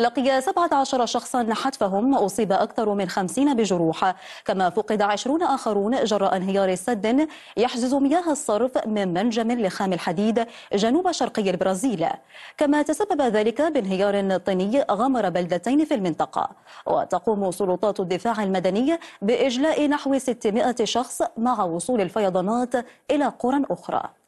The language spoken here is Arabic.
لقي 17 شخصا حتفهم وأصيب أكثر من 50 بجروح كما فقد 20 آخرون جراء انهيار سد يحجز مياه الصرف من منجم لخام الحديد جنوب شرقي البرازيل كما تسبب ذلك بانهيار طيني غمر بلدتين في المنطقة وتقوم سلطات الدفاع المدني بإجلاء نحو 600 شخص مع وصول الفيضانات إلى قرى أخرى